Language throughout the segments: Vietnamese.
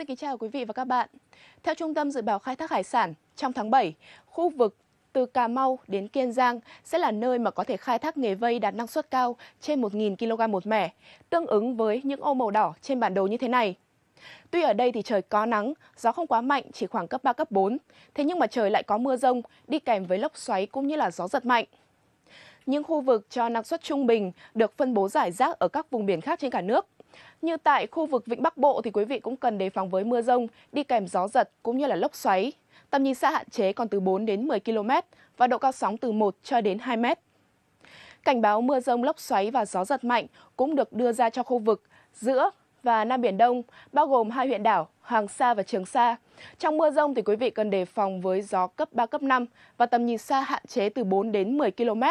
Xin kính chào quý vị và các bạn. Theo Trung tâm Dự báo Khai thác Hải sản, trong tháng 7, khu vực từ Cà Mau đến Kiên Giang sẽ là nơi mà có thể khai thác nghề vây đạt năng suất cao trên 1.000 kg một mẻ, tương ứng với những ô màu đỏ trên bản đồ như thế này. Tuy ở đây thì trời có nắng, gió không quá mạnh, chỉ khoảng cấp 3, cấp 4, thế nhưng mà trời lại có mưa rông, đi kèm với lốc xoáy cũng như là gió giật mạnh những khu vực cho năng suất trung bình được phân bố giải rác ở các vùng biển khác trên cả nước. Như tại khu vực Vịnh Bắc Bộ thì quý vị cũng cần đề phòng với mưa rông, đi kèm gió giật cũng như là lốc xoáy. Tầm nhìn xa hạn chế còn từ 4 đến 10 km và độ cao sóng từ 1 cho đến 2 mét. Cảnh báo mưa rông lốc xoáy và gió giật mạnh cũng được đưa ra cho khu vực giữa và Nam Biển Đông, bao gồm hai huyện đảo Hoàng Sa và Trường Sa. Trong mưa rông thì quý vị cần đề phòng với gió cấp 3, cấp 5 và tầm nhìn xa hạn chế từ 4 đến 10 km.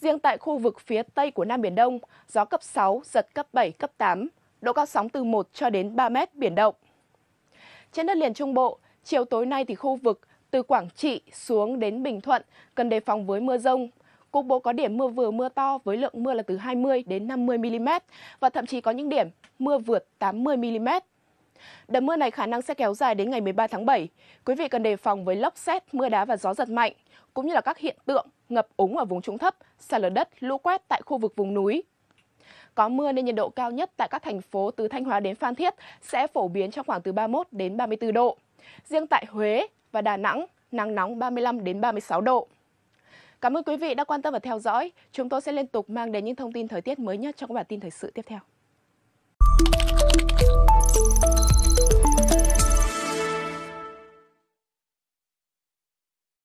Riêng tại khu vực phía tây của Nam Biển Đông, gió cấp 6, giật cấp 7, cấp 8, độ cao sóng từ 1 cho đến 3 mét biển động. Trên đất liền Trung Bộ, chiều tối nay thì khu vực từ Quảng Trị xuống đến Bình Thuận cần đề phòng với mưa rông. Cục bộ có điểm mưa vừa mưa to với lượng mưa là từ 20 đến 50 mm và thậm chí có những điểm mưa vượt 80 mm. Đợt mưa này khả năng sẽ kéo dài đến ngày 13 tháng 7. Quý vị cần đề phòng với lốc xét, mưa đá và gió giật mạnh, cũng như là các hiện tượng ngập úng ở vùng trũng thấp, sạt lở đất, lũ quét tại khu vực vùng núi. Có mưa nên nhiệt độ cao nhất tại các thành phố từ Thanh Hóa đến Phan Thiết sẽ phổ biến trong khoảng từ 31 đến 34 độ. Riêng tại Huế và Đà Nẵng, nắng nóng 35 đến 36 độ. Cảm ơn quý vị đã quan tâm và theo dõi. Chúng tôi sẽ liên tục mang đến những thông tin thời tiết mới nhất trong các bản tin thời sự tiếp theo.